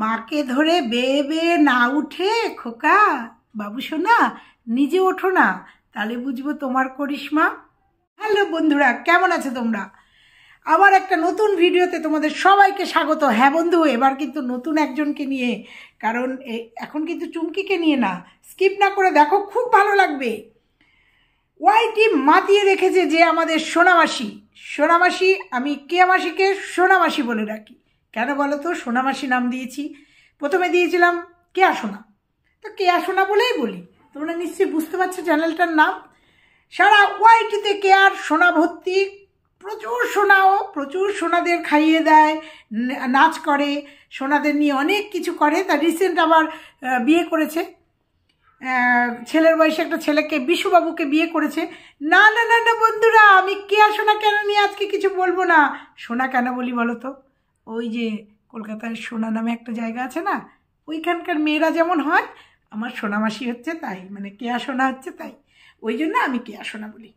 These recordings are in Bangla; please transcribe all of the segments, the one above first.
মাকে ধরে বেয়ে বেয়ে না উঠে খোকা বাবু সোনা নিজে ওঠো না তাহলে বুঝবো তোমার করিশ্মা হ্যালো বন্ধুরা কেমন আছো তোমরা আবার একটা নতুন ভিডিওতে তোমাদের সবাইকে স্বাগত হ্যাঁ বন্ধু এবার কিন্তু নতুন একজনকে নিয়ে কারণ এখন কিন্তু চুমকিকে নিয়ে না স্কিপ না করে দেখো খুব ভালো লাগবে ওয়াইটি মাতিয়ে রেখেছে যে আমাদের সোনামাসি সোনামাসি আমি কেয়ামাসিকে সোনামাসি বলে রাখি কেন বলো তো সোনামাসি নাম দিয়েছি প্রথমে দিয়েছিলাম কেয়া সোনা তো কেয়া সোনা বলেই বলি তোমরা নিশ্চয়ই বুঝতে পারছো চ্যানেলটার নাম সারা ওয়াইটিতে কেয়ার সোনা ভর্তি প্রচুর সোনাও প্রচুর সোনাদের খাইয়ে দেয় নাচ করে সোনাদের নিয়ে অনেক কিছু করে তা রিসেন্ট আবার বিয়ে করেছে ছেলের বয়সে একটা ছেলেকে বিশ্ববাবুকে বিয়ে করেছে না না না না বন্ধুরা আমি কেয়া সোনা কেন নিয়ে আজকে কিছু বলবো না সোনা কেন বলি বলো তো ওই যে কলকাতার সোনা নামে একটা জায়গা আছে না ওইখানকার মেয়েরা যেমন হয় আমার সোনামাসি হচ্ছে তাই মানে কেয়া সোনা হচ্ছে তাই ওই জন্য আমি কেয়া সোনা বলি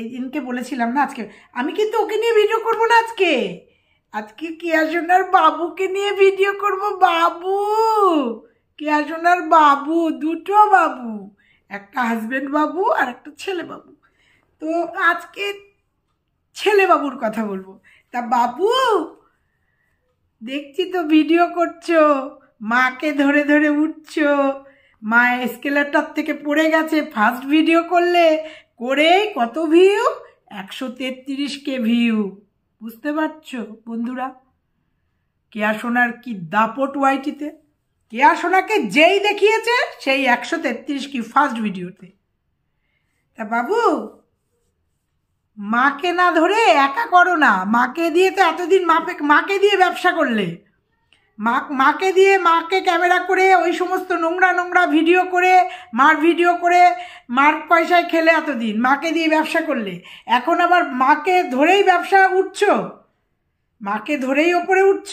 এই দিনকে বলেছিলাম না আজকে আমি কিন্তু ওকে নিয়ে ভিডিও করব না আজকে আজকে কেয়া সোনার বাবুকে নিয়ে ভিডিও করব বাবু কেয়া সোনার বাবু দুটো বাবু একটা হাজব্যান্ড বাবু আর একটা ছেলে বাবু তো আজকে ছেলে বাবুর কথা বলবো তা বাবু দেখছি তো ভিডিও করছো মাকে ধরে ধরে উঠছো মা স্কেলারটার থেকে পড়ে গেছে ফার্স্ট ভিডিও করলে করে কত ভিউ একশো কে ভিউ বুঝতে পারছো বন্ধুরা কেয়া সোনার কি দাপট ওয়াইটিতে কেয়া সোনাকে যেই দেখিয়েছে সেই একশো তেত্রিশ কি ফার্স্ট ভিডিওতে তা বাবু মাকে না ধরে একা করো না মাকে দিয়ে তো এতদিন মাপে মাকে দিয়ে ব্যবসা করলে মা মাকে দিয়ে মাকে ক্যামেরা করে ওই সমস্ত নোংরা নোংরা ভিডিও করে মার ভিডিও করে মার পয়সায় খেলে এতদিন মাকে দিয়ে ব্যবসা করলে এখন আবার মাকে ধরেই ব্যবসা উঠছ মাকে ধরেই ওপরে উঠছ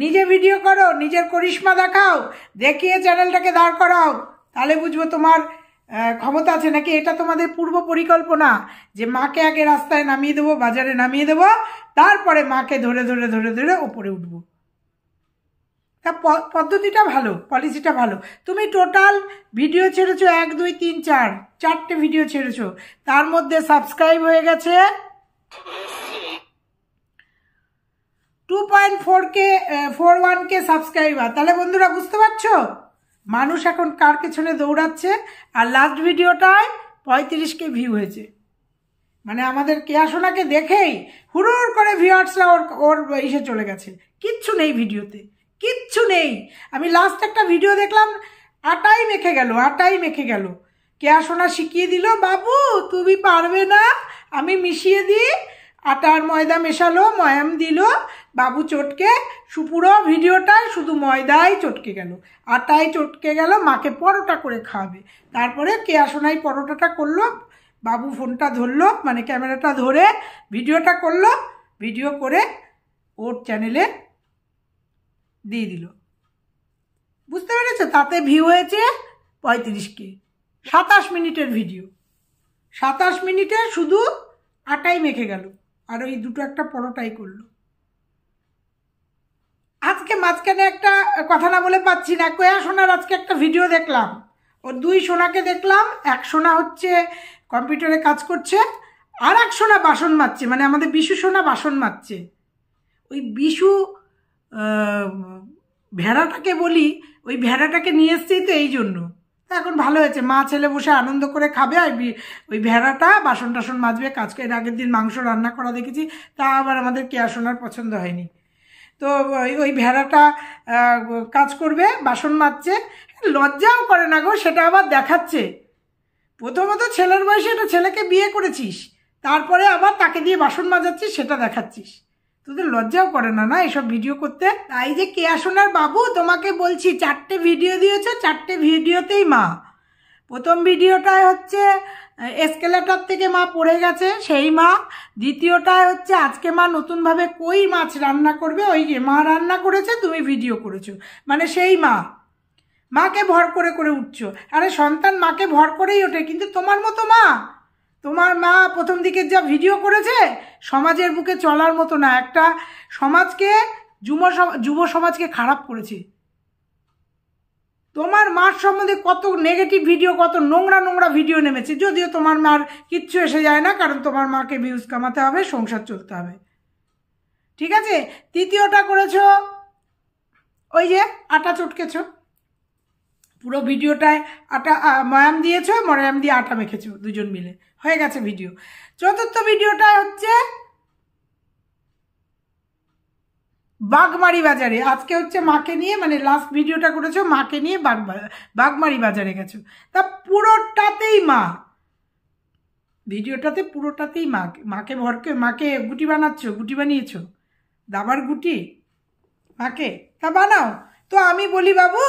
নিজে ভিডিও করো নিজের করিশ্মা দেখাও দেখিয়ে চ্যানেলটাকে দাঁড় করাও তাহলে বুঝবো তোমার ক্ষমতা আছে নাকি এটা তোমাদের পূর্ব পরিকল্পনা যে মাকে আগে রাস্তায় নামিয়ে দেবো বাজারে নামিয়ে দেবো তারপরে মাকে ধরে ধরে ধরে ধরে ওপরে উঠব তা পদ্ধতিটা ভালো পলিসিটা ভালো তুমি টোটাল ভিডিও ছেড়েছো এক দুই তিন চার চারটে ভিডিও ছেড়েছ তার মধ্যে সাবস্ক্রাইব হয়ে গেছে two point four K four one K subscriber তাহলে বন্ধুরা বুঝতে পারছো মানুষ এখন কার পেছনে দৌড়াচ্ছে আর লাস্ট ভিডিওটায় পঁয়ত্রিশকে ভিউ হয়েছে মানে আমাদের কেয়াশোনাকে দেখেই হুড়ুর করে ভিউয়ার্সরা ওর ওর এসে চলে গেছে কিচ্ছু নেই ভিডিওতে কিচ্ছু নেই আমি লাস্ট একটা ভিডিও দেখলাম আটাই মেখে গেল আটাই মেখে গেল কেয়াশোনা শিখিয়ে দিল বাবু তুমি পারবে না আমি মিশিয়ে দিই আটার ময়দা মেশালো ময়াম দিল বাবু চটকে সুপুরো ভিডিওটায় শুধু ময়দায় চটকে গেল আটায় চটকে গেল মাকে পরোটা করে খাওয়াবে তারপরে কে আসনাই পরোটাটা করলো বাবু ফোনটা ধরলো মানে ক্যামেরাটা ধরে ভিডিওটা করলো ভিডিও করে ওর চ্যানেলে দিয়ে দিল বুঝতে পেরেছো তাতে ভিউ হয়েছে পঁয়ত্রিশকে সাতাশ মিনিটের ভিডিও সাতাশ মিনিটে শুধু আটাই মেখে গেল আর ওই দুটো একটা পরোটাই করলো আজকে মাঝখানে একটা কথা না বলে পাচ্ছি না কয়া সোনার আজকে একটা ভিডিও দেখলাম ও দুই সোনাকে দেখলাম এক সোনা হচ্ছে কম্পিউটারে কাজ করছে আর এক সোনা বাসন মারছে মানে আমাদের বিশু সোনা বাসন মারছে ওই বিশু ভেড়াটাকে বলি ওই ভেড়াটাকে নিয়ে এসছেই তো এই জন্য এখন ভালো হয়েছে মা ছেলে বসে আনন্দ করে খাবে আর ওই ভেড়াটা বাসন টাসন মাজবে কাজ করে আগের দিন মাংস রান্না করা দেখেছি তা আবার আমাদের কেয়া সোনার পছন্দ হয়নি তো ওই ভেড়াটা কাজ করবে বাসন মাজছে লজ্জাও করে না গো সেটা আবার দেখাচ্ছে প্রথমত ছেলের বয়সে একটা ছেলেকে বিয়ে করেছিস তারপরে আবার তাকে দিয়ে বাসন মাজাচ্ছিস সেটা দেখাচ্ছিস তোদের লজ্জাও করে না না এসব ভিডিও করতে তাই যে কে আসনার বাবু তোমাকে বলছি চারটে ভিডিও দিয়েছে চারটে ভিডিওতেই মা প্রথম ভিডিওটায় হচ্ছে এসকেলেটার থেকে মা পড়ে গেছে সেই মা দ্বিতীয়টা হচ্ছে আজকে মা নতুনভাবে কই মাছ রান্না করবে ওই যে মা রান্না করেছে তুমি ভিডিও করেছো মানে সেই মা মাকে ভর করে করে উঠছ আরে সন্তান মাকে ভর করেই ওঠে কিন্তু তোমার মতো মা তোমার মা প্রথম দিকে যা ভিডিও করেছে সমাজের বুকে চলার মতো না একটা সমাজকে যুব যুব সমাজকে খারাপ করেছে তোমার মার সম্বন্ধে কত নেগেটিভ ভিডিও কত নোংরা নোংরা ভিডিও নেমেছে যদিও তোমার মার কিচ্ছু এসে যায় না কারণ তোমার মাকে ভিউজ কামাতে হবে সংসার চলতে হবে ঠিক আছে তৃতীয়টা করেছো ওই যে আটা চটকেছ পুরো ভিডিওটায় আটা ময়াম দিয়েছ ময়াম দিয়ে আটা মেখেছো দুজন মিলে হয়ে গেছে ভিডিও চতুর্থ ভিডিওটা হচ্ছে বাগমারি বাজারে আজকে হচ্ছে মাকে নিয়ে মানে লাস্ট ভিডিওটা করেছো মাকে নিয়ে বাগ বাগমারি বাজারে গেছো তা পুরোটাতেই মা ভিডিওটাতে পুরোটাতেই মা মাকে ভরকে মাকে গুটি বানাচ্ছ গুটি বানিয়েছো দাবার গুটি মাকে তা বানাও তো আমি বলি বাবু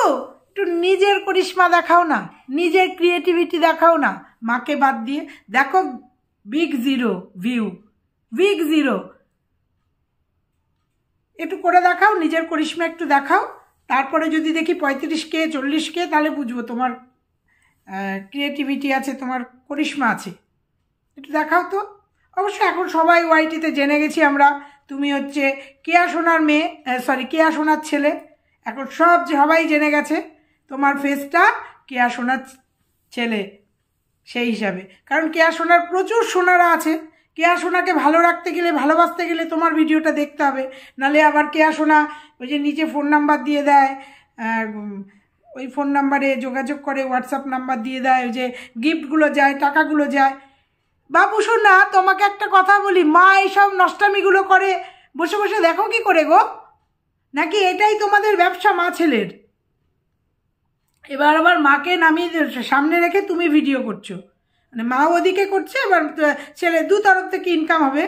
একটু নিজের করিশ্মা দেখাও না নিজের ক্রিয়েটিভিটি দেখাও না মাকে বাদ দিয়ে দেখো big zero view big zero একটু করে দেখাও নিজের করিশ্মা একটু দেখাও তারপরে যদি দেখি পঁয়ত্রিশ কে চল্লিশ কে তাহলে বুঝবো তোমার ক্রিয়েটিভিটি আছে তোমার করিশ্মা আছে একটু দেখাও তো অবশ্য এখন সবাই ওয়াইটিতে জেনে গেছি আমরা তুমি হচ্ছে কেয়া সোনার মেয়ে সরি কেয়া সোনার ছেলে এখন সব সবাই জেনে গেছে তোমার ফেসটা কেয়া সোনার ছেলে সেই হিসাবে কারণ কেয়া সোনার প্রচুর সোনারা আছে কেয়া সোনাকে ভালো রাখতে গেলে ভালোবাসতে গেলে তোমার ভিডিওটা দেখতে হবে নালে আবার কেয়া সোনা ওই যে নিচে ফোন নাম্বার দিয়ে দেয় ওই ফোন নাম্বারে যোগাযোগ করে হোয়াটসঅ্যাপ নাম্বার দিয়ে দেয় ওই যে গিফটগুলো যায় টাকাগুলো যায় বাবু না তোমাকে একটা কথা বলি মা এইসব নষ্টামিগুলো করে বসে বসে দেখো কি করে গো নাকি এটাই তোমাদের ব্যবসা মা ছেলের এবার আবার মাকে নামিয়ে সামনে রেখে তুমি ভিডিও করছো মানে মা ওদিকে করছে এবার ছেলে দু তরফ থেকে ইনকাম হবে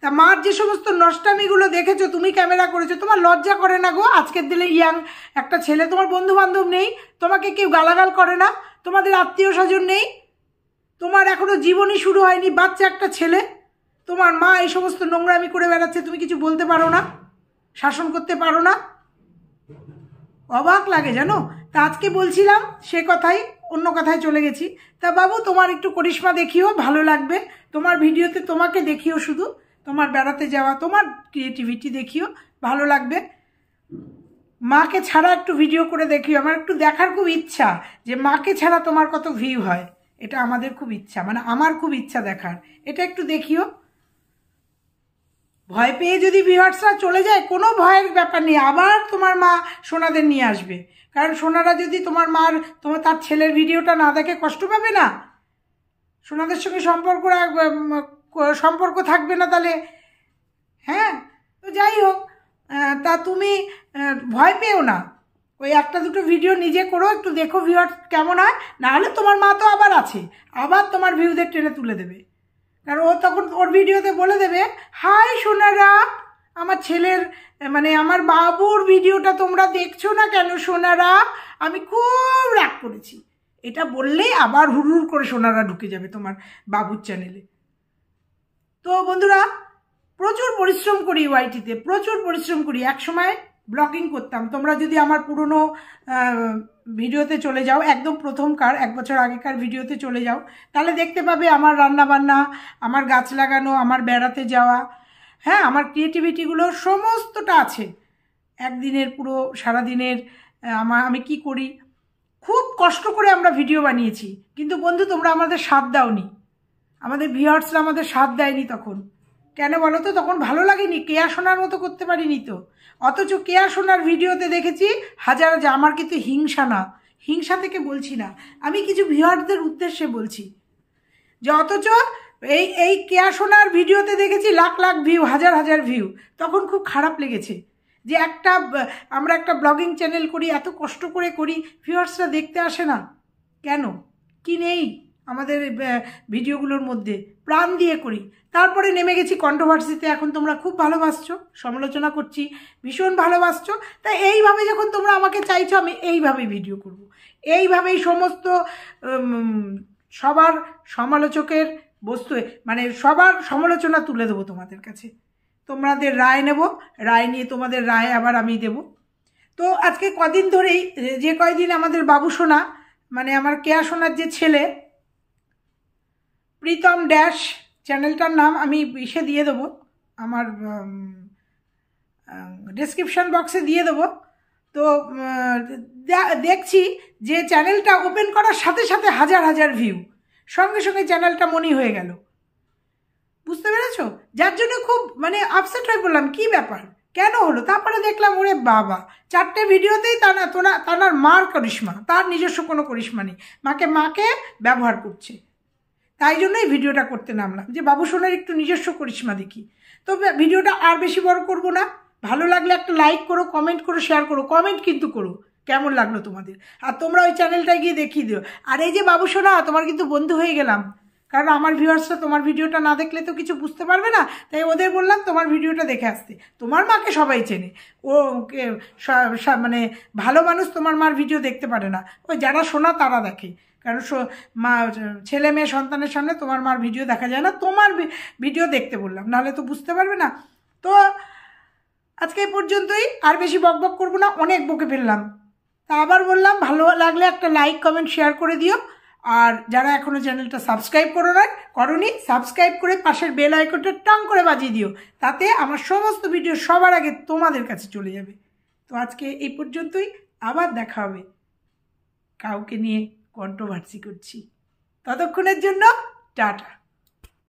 তা মার যে সমস্ত নষ্টামিগুলো দেখেছো তুমি ক্যামেরা করেছো তোমার লজ্জা করে না গো আজকের দিনে ইয়াং একটা ছেলে তোমার বন্ধু বান্ধব নেই তোমাকে কেউ গালাগাল করে না তোমাদের আত্মীয় স্বজন নেই তোমার এখনও জীবনই শুরু হয়নি বাচ্চা একটা ছেলে তোমার মা এই সমস্ত নোংরামি করে বেড়াচ্ছে তুমি কিছু বলতে পারো না শাসন করতে পারো না অবাক লাগে জানো তা আজকে বলছিলাম সে কথাই অন্য কথায় চলে গেছি তা বাবু তোমার একটু করিশ্মা দেখিও ভালো লাগবে তোমার ভিডিওতে তোমাকে দেখিও শুধু তোমার বেড়াতে যাওয়া তোমার ক্রিয়েটিভিটি দেখিও ভালো লাগবে মাকে ছাড়া একটু ভিডিও করে দেখিও আমার একটু দেখার খুব ইচ্ছা যে মাকে ছাড়া তোমার কত ভিউ হয় এটা আমাদের খুব ইচ্ছা মানে আমার খুব ইচ্ছা দেখার এটা একটু দেখিও ভয় পেয়ে যদি ভিউয়ার্সরা চলে যায় কোনো ভয়ের ব্যাপার নেই আবার তোমার মা সোনাদের নিয়ে আসবে কারণ সোনারা যদি তোমার মার তোমার তার ছেলের ভিডিওটা না দেখে কষ্ট পাবে না সোনাদের সঙ্গে সম্পর্ক সম্পর্ক থাকবে না তাহলে হ্যাঁ তো যাই হোক তা তুমি ভয় পেও না ওই একটা দুটো ভিডিও নিজে করো একটু দেখো ভিউয়ার কেমন হয় নাহলে তোমার মা তো আবার আছে আবার তোমার ভিউদের টেনে তুলে দেবে কারণ ও তখন ওর ভিডিওতে বলে দেবে হাই সোনারা আমার ছেলের মানে আমার বাবুর ভিডিওটা তোমরা দেখছো না কেন সোনারা আমি খুব রাগ করেছি এটা বললেই আবার হুড়ুর করে সোনারা ঢুকে যাবে তোমার বাবুর চ্যানেলে তো বন্ধুরা প্রচুর পরিশ্রম করি ওয়াইটিতে প্রচুর পরিশ্রম করি এক সময় ব্লগিং করতাম তোমরা যদি আমার পুরনো ভিডিওতে চলে যাও একদম প্রথমকার এক বছর আগেকার ভিডিওতে চলে যাও তাহলে দেখতে পাবে আমার রান্না বান্না আমার গাছ লাগানো আমার বেড়াতে যাওয়া হ্যাঁ আমার ক্রিয়েটিভিটিগুলো সমস্তটা আছে একদিনের পুরো সারাদিনের আমার আমি কি করি খুব কষ্ট করে আমরা ভিডিও বানিয়েছি কিন্তু বন্ধু তোমরা আমাদের সাথ দাওনি আমাদের ভিউয়ার্সরা আমাদের সাথ দেয়নি তখন কেন বলো তো তখন ভালো লাগেনি কেয়া শোনার মতো করতে পারিনি তো অথচ কেয়া শোনার ভিডিওতে দেখেছি হাজার হাজার আমার কিন্তু হিংসা না হিংসা থেকে বলছি না আমি কিছু ভিউয়ারদের উদ্দেশ্যে বলছি যে অথচ এই এই কেয়া ভিডিওতে দেখেছি লাখ লাখ ভিউ হাজার হাজার ভিউ তখন খুব খারাপ লেগেছে যে একটা আমরা একটা ব্লগিং চ্যানেল করি এত কষ্ট করে করি ভিউয়ার্সরা দেখতে আসে না কেন কি নেই আমাদের ভিডিওগুলোর মধ্যে প্রাণ দিয়ে করি তারপরে নেমে গেছি কন্ট্রোভার্সিতে এখন তোমরা খুব ভালোবাসছো সমালোচনা করছি ভীষণ ভালোবাসছো তা এইভাবে যখন তোমরা আমাকে চাইছো আমি এইভাবে ভিডিও করব। এইভাবেই সমস্ত সবার সমালোচকের বস্তু মানে সবার সমালোচনা তুলে দেবো তোমাদের কাছে তোমাদের রায় নেব রায় নিয়ে তোমাদের রায় আবার আমি দেব তো আজকে কদিন ধরেই যে কয়দিন আমাদের বাবু সোনা মানে আমার কেয়া সোনার যে ছেলে প্রীতম ড্যাশ চ্যানেলটার নাম আমি ইসে দিয়ে দেবো আমার ডিসক্রিপশান বক্সে দিয়ে দেবো তো দেখছি যে চ্যানেলটা ওপেন করার সাথে সাথে হাজার হাজার ভিউ সঙ্গে সঙ্গে চ্যানেলটা মনি হয়ে গেল বুঝতে পেরেছ যার জন্য খুব মানে আপসেট হয়ে বললাম কি ব্যাপার কেন হলো তারপরে দেখলাম ওরে বাবা চারটে ভিডিওতেই তানা তোরা তানার মার করিশ্মা তার নিজস্ব কোনো করিশ্মা নেই মাকে মাকে ব্যবহার করছে তাই জন্যই ভিডিওটা করতে নামলাম যে বাবু সোনার একটু নিজস্ব করিশ্মা দেখি তো ভিডিওটা আর বেশি বড় করব না ভালো লাগলে একটা লাইক করো কমেন্ট করো শেয়ার করো কমেন্ট কিন্তু করো কেমন লাগলো তোমাদের আর তোমরা ওই চ্যানেলটায় গিয়ে দেখিয়ে দিও আর এই যে বাবু সোনা তোমার কিন্তু বন্ধু হয়ে গেলাম কারণ আমার ভিউয়ার্সরা তোমার ভিডিওটা না দেখলে তো কিছু বুঝতে পারবে না তাই ওদের বললাম তোমার ভিডিওটা দেখে আসতে তোমার মাকে সবাই চেনে ও মানে ভালো মানুষ তোমার মার ভিডিও দেখতে পারে না ওই যারা শোনা তারা দেখে কারণ মা ছেলে মেয়ে সন্তানের সামনে তোমার মার ভিডিও দেখা যায় না তোমার ভিডিও দেখতে বললাম নাহলে তো বুঝতে পারবে না তো আজকে এই পর্যন্তই আর বেশি বক বক করবো না অনেক বকে ফেললাম তা আবার বললাম ভালো লাগলে একটা লাইক কমেন্ট শেয়ার করে দিও আর যারা এখনও চ্যানেলটা সাবস্ক্রাইব করে নেন করনি সাবস্ক্রাইব করে পাশের বেল আইকনটা টং করে বাজিয়ে দিও তাতে আমার সমস্ত ভিডিও সবার আগে তোমাদের কাছে চলে যাবে তো আজকে এই পর্যন্তই আবার দেখা হবে কাউকে নিয়ে কন্ট্রোভার্সি করছি ততক্ষণের জন্য টাটা